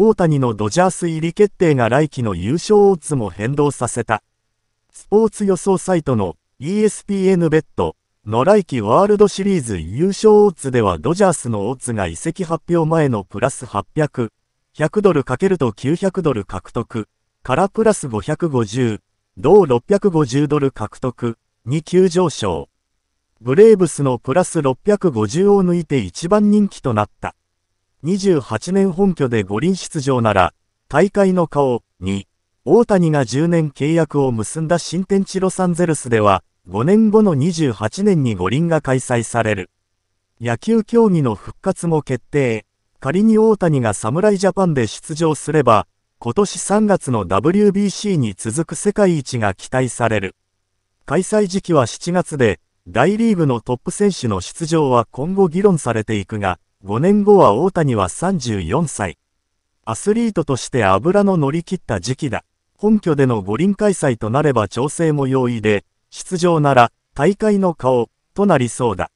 大谷のドジャース入り決定が来季の優勝オッズも変動させた。スポーツ予想サイトの ESPN ベッドの来季ワールドシリーズ優勝オッズではドジャースのオッズが移籍発表前のプラス800、100ドルかけると900ドル獲得からプラス550、同650ドル獲得に急上昇。ブレーブスのプラス650を抜いて一番人気となった。28年本拠で五輪出場なら、大会の顔、に、大谷が10年契約を結んだ新天地ロサンゼルスでは、5年後の28年に五輪が開催される。野球競技の復活も決定。仮に大谷が侍ジャパンで出場すれば、今年3月の WBC に続く世界一が期待される。開催時期は7月で、大リーグのトップ選手の出場は今後議論されていくが、5年後は大谷は34歳。アスリートとして油の乗り切った時期だ。本拠での五輪開催となれば調整も容易で、出場なら大会の顔となりそうだ。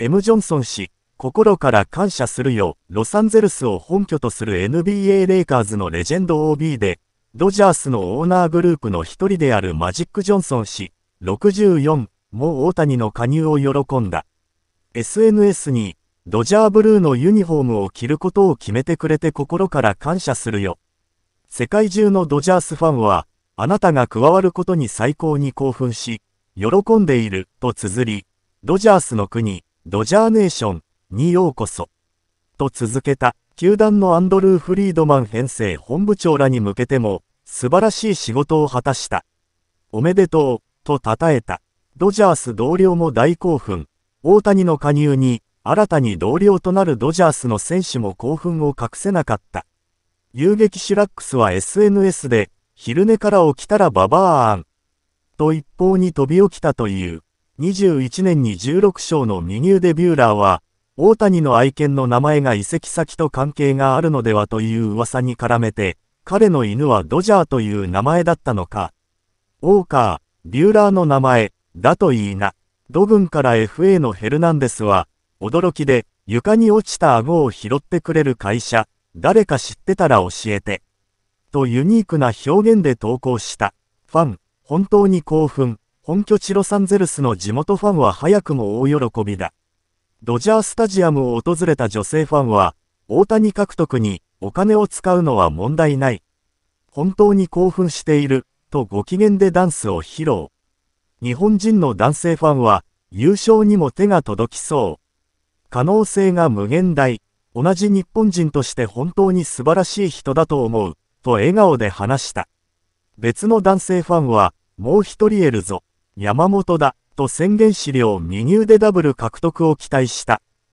M・ ジョンソン氏、心から感謝するよう、ロサンゼルスを本拠とする NBA レイカーズのレジェンド OB で、ドジャースのオーナーグループの一人であるマジック・ジョンソン氏、64も大谷の加入を喜んだ。SNS にドジャーブルーのユニフォームを着ることを決めてくれて心から感謝するよ。世界中のドジャースファンは、あなたが加わることに最高に興奮し、喜んでいる、と綴り、ドジャースの国、ドジャーネーションにようこそ、と続けた、球団のアンドルー・フリードマン編成本部長らに向けても、素晴らしい仕事を果たした。おめでとう、と称えた。ドジャース同僚も大興奮。大谷の加入に新たに同僚となるドジャースの選手も興奮を隠せなかった。遊撃シュラックスは SNS で、昼寝から起きたらババーン、と一方に飛び起きたという。21年に16勝の右腕ビューラーは、大谷の愛犬の名前が移籍先と関係があるのではという噂に絡めて、彼の犬はドジャーという名前だったのか。オーカー、ビューラーの名前、だといいな。ド軍から FA のヘルナンデスは、驚きで、床に落ちた顎を拾ってくれる会社、誰か知ってたら教えて。とユニークな表現で投稿した。ファン、本当に興奮。本拠地ロサンゼルスの地元ファンは早くも大喜びだ。ドジャースタジアムを訪れた女性ファンは、大谷獲得にお金を使うのは問題ない。本当に興奮している、とご機嫌でダンスを披露。日本人の男性ファンは、優勝にも手が届きそう。可能性が無限大。同じ日本人として本当に素晴らしい人だと思う。と笑顔で話した。別の男性ファンは、もう一人いるぞ。山本だ。と宣言資料右腕ダブル獲得を期待した。